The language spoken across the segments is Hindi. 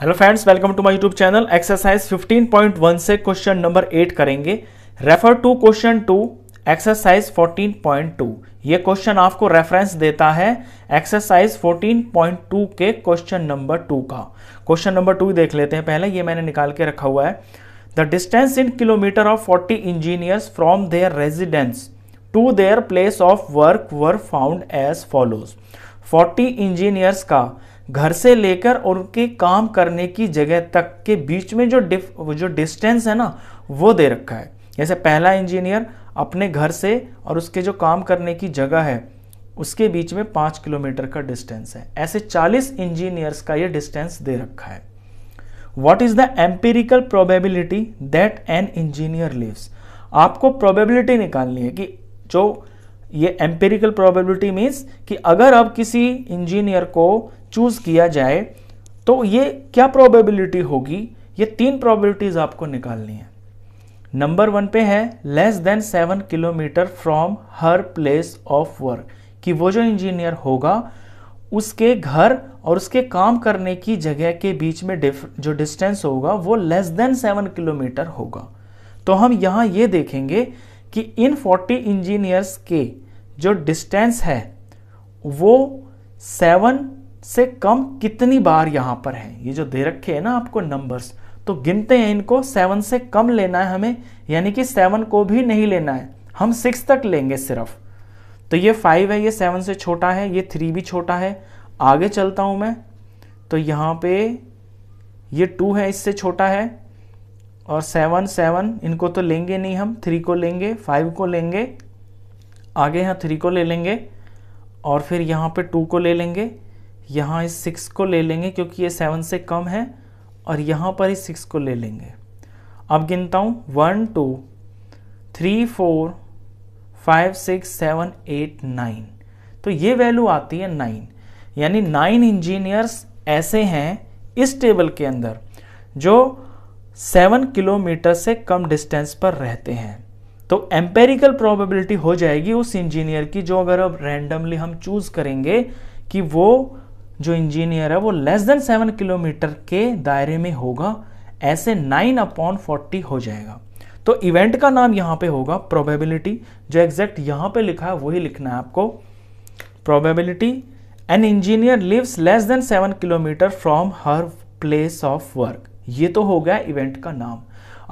hello friends welcome to my YouTube channel exercise 15.1 से क्वेश्चन नंबर एट करेंगे refer to question two exercise 14.2 ये क्वेश्चन आपको रेफरेंस देता है एक्सरसाइज 14.2 के क्वेश्चन नंबर टू का क्वेश्चन नंबर टू देख लेते हैं पहले ये मैंने निकाल के रखा हुआ है the distance in kilometer of forty engineers from their residence to their place of work were found as follows forty engineers का घर से लेकर और उनके काम करने की जगह तक के बीच में जो डिफ जो डिस्टेंस है ना वो दे रखा है जैसे पहला इंजीनियर अपने घर से और उसके जो काम करने की जगह है उसके बीच में पाँच किलोमीटर का डिस्टेंस है ऐसे चालीस इंजीनियर्स का ये डिस्टेंस दे रखा है what is the empirical probability that an engineer lives आपको प्रोबेबिलिटी निकालनी है कि जो ये एम्पेरिकल प्रोबेबिलिटी मीन्स कि अगर आप किसी इंजीनियर को चूज़ किया जाए तो ये क्या प्रोबेबिलिटी होगी ये तीन प्रोबेबिलिटीज़ आपको निकालनी है नंबर वन पे है less than seven kilometre from her place of work कि वो जो इंजीनियर होगा उसके घर और उसके काम करने की जगह के बीच में जो डिस्टेंस होगा वो लेस देन सेवन किलोमीटर होगा तो हम यहाँ ये देखेंगे कि इन 40 इंजीनियर्स के जो डिस्टेंस है वो सेवन से कम कितनी बार यहां पर है ये जो दे रखे हैं ना आपको नंबर्स तो गिनते हैं इनको सेवन से कम लेना है हमें यानी कि सेवन को भी नहीं लेना है हम सिक्स तक लेंगे सिर्फ तो ये फाइव है ये सेवन से छोटा है ये थ्री भी छोटा है आगे चलता हूँ मैं तो यहाँ पे ये टू है इससे छोटा है और सेवन सेवन इनको तो लेंगे नहीं हम थ्री को लेंगे फाइव को लेंगे आगे यहाँ थ्री को ले लेंगे और फिर यहाँ पे टू को ले लेंगे यहाँ इस सिक्स को ले लेंगे क्योंकि ये सेवन से कम है और यहाँ पर ही सिक्स को ले लेंगे अब गिनता हूँ one two three four five six seven eight nine तो ये वैल्यू आती है नाइन यानी नाइन इंजीनियर्स ऐसे हैं इस टेबल के अंदर जो सेवन किलोमीटर से कम डिस्टेंस पर रहते हैं तो एम्पेरिकल प्रोबेबिलिटी हो जाएगी उस इंजीनियर की जो अगर अब रैंडमली हम चूज़ करेंगे कि वो जो इंजीनियर है वो लेस देन सेवन किलोमीटर के दायरे में होगा ऐसे नाइन अपॉन फोर्टी हो जाएगा तो इवेंट का नाम यहां पे होगा प्रोबेबिलिटी जो एग्जैक्ट यहां पे लिखा है वही लिखना है आपको probability an engineer lives less than seven kilometre from her place of work ये तो हो गया इवेंट का नाम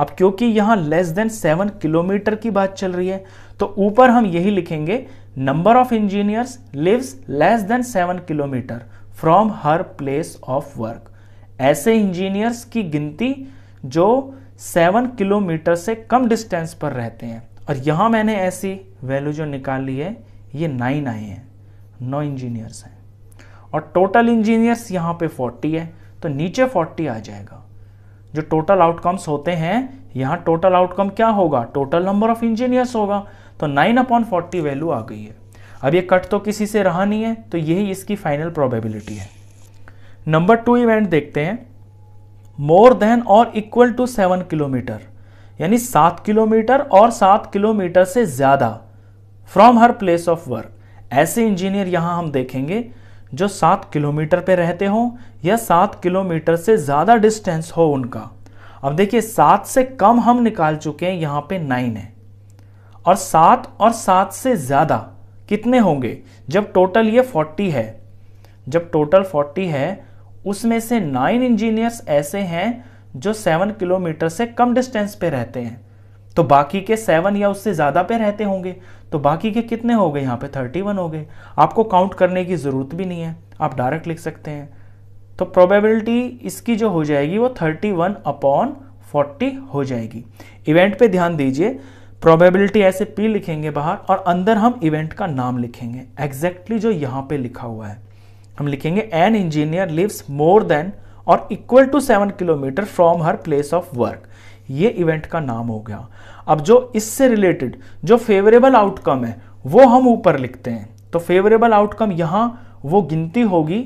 अब क्योंकि यहां लेस देन सेवन किलोमीटर की बात चल रही है तो ऊपर हम यही लिखेंगे number of engineers lives less than seven kilometre from her place of work ऐसे इंजीनियर्स की गिनती जो सेवन किलोमीटर से कम डिस्टेंस पर रहते हैं और यहाँ मैंने ऐसी वैल्यू जो निकाल ली है ये नाइन आए हैं नौ इंजीनियर्स हैं और टोटल इंजीनियर्स यहाँ पे फोर्टी है तो नीचे फोर्टी आ जाएगा जो टोटल आउटकम्स होते हैं यहाँ टोटल आउटकम क्या होगा टोटल नंबर ऑफ इंजीनियर्स होगा तो नाइन अपॉन फोर्टी वैल्यू आ गई है अब ये कट तो किसी से रहा नहीं है तो यही इसकी फाइनल प्रोबेबिलिटी है नंबर टू इवेंट देखते हैं मोर देन और इक्वल टू सेवन किलोमीटर यानी सात किलोमीटर और सात किलोमीटर से ज़्यादा from her place of work ऐसे इंजीनियर यहां हम देखेंगे जो सात किलोमीटर पे रहते हो या सात किलोमीटर से ज़्यादा डिस्टेंस हो उनका अब देखिए सात से कम हम निकाल चुके हैं यहां पे नाइन है और सात और सात से ज़्यादा कितने होंगे जब टोटल ये 40 है जब टोटल 40 है उसमें से नाइन इंजीनियर्स ऐसे हैं जो सेवन किलोमीटर से कम डिस्टेंस पे रहते हैं तो बाकी के सेवन या उससे ज़्यादा पे रहते होंगे तो बाकी के कितने हो गए यहाँ पे थर्टी वन हो गए आपको काउंट करने की ज़रूरत भी नहीं है आप डायरेक्ट लिख सकते हैं तो प्रोबेबिलिटी इसकी जो हो जाएगी वो थर्टी वन अपॉन फोर्टी हो जाएगी इवेंट पे ध्यान दीजिए प्रोबेबिलिटी ऐसे पी लिखेंगे बाहर और अंदर हम इवेंट का नाम लिखेंगे एग्जैक्टली exactly जो यहाँ पे लिखा हुआ है हम लिखेंगे an engineer lives more than और equal to seven kilometre from her place of work ये इवेंट का नाम हो गया अब जो इससे रिलेटेड जो फेवरेबल आउटकम है वो हम ऊपर लिखते हैं तो फेवरेबल आउटकम यहाँ वो गिनती होगी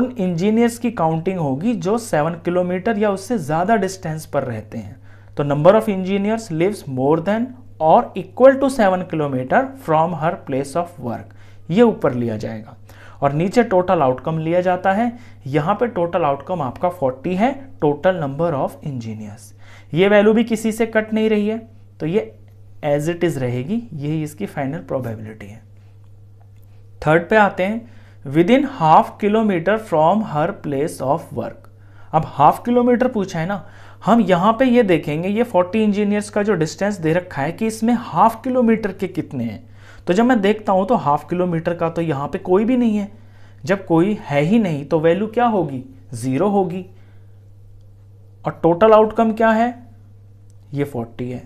उन इंजीनियर्स की काउंटिंग होगी जो सेवन किलोमीटर या उससे ज़्यादा डिस्टेंस पर रहते हैं तो number of engineers lives more than और equal to seven kilometre from her place of work ये ऊपर लिया जाएगा और नीचे टोटल आउटकम लिया जाता है यहाँ पे टोटल आउटकम आपका 40 है टोटल नंबर ऑफ इंजीनियर्स ये वैल्यू भी किसी से कट नहीं रही है तो ये एज इट इज़ रहेगी यही इसकी फाइनल प्रोबेबिलिटी है थर्ड पे आते हैं within half kilometre from her place of work अब हाफ किलोमीटर पूछा है ना हम यहाँ पे ये देखेंगे ये 40 इंजीनियर्स का जो डिस्टेंस दे रखा है कि इसमें हाफ किलोमीटर के कितने हैं तो जब मैं देखता हूँ तो हाफ किलोमीटर का तो यहाँ पे कोई भी नहीं है जब कोई है ही नहीं तो वैल्यू क्या होगी ज़ीरो होगी और टोटल आउटकम क्या है ये 40 है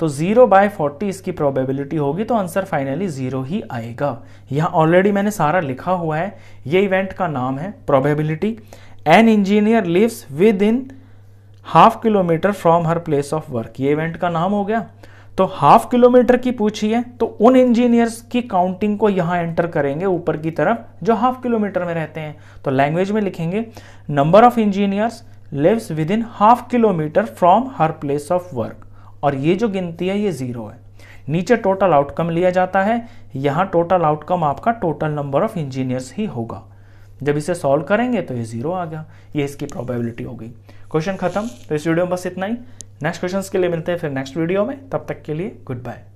तो जीरो बाय फोर्टी इसकी प्रोबेबिलिटी होगी तो आंसर फाइनली जीरो ही आएगा यहाँ ऑलरेडी मैंने सारा लिखा हुआ है ये इवेंट का नाम है probability an engineer lives within half kilometre from her place of work ये इवेंट का नाम हो गया तो हाफ किलोमीटर की पूछी है तो उन इंजीनियर्स की काउंटिंग को यहां एंटर करेंगे ऊपर की तरफ जो हाफ किलोमीटर में रहते हैं तो लैंग्वेज में लिखेंगे number of engineers lives within half kilometre from her place of work और ये जो गिनती है ये ज़ीरो है नीचे टोटल आउटकम लिया जाता है यहां टोटल आउटकम आपका टोटल नंबर ऑफ इंजीनियर्स ही होगा जब इसे सॉल्व करेंगे तो ये जीरो आ गया ये इसकी प्रोबेबिलिटी हो गई क्वेश्चन खत्म तो इस वीडियो में बस इतना ही नेक्स्ट क्वेश्चन के लिए मिलते हैं फिर नेक्स्ट वीडियो में तब तक के लिए गुड बाय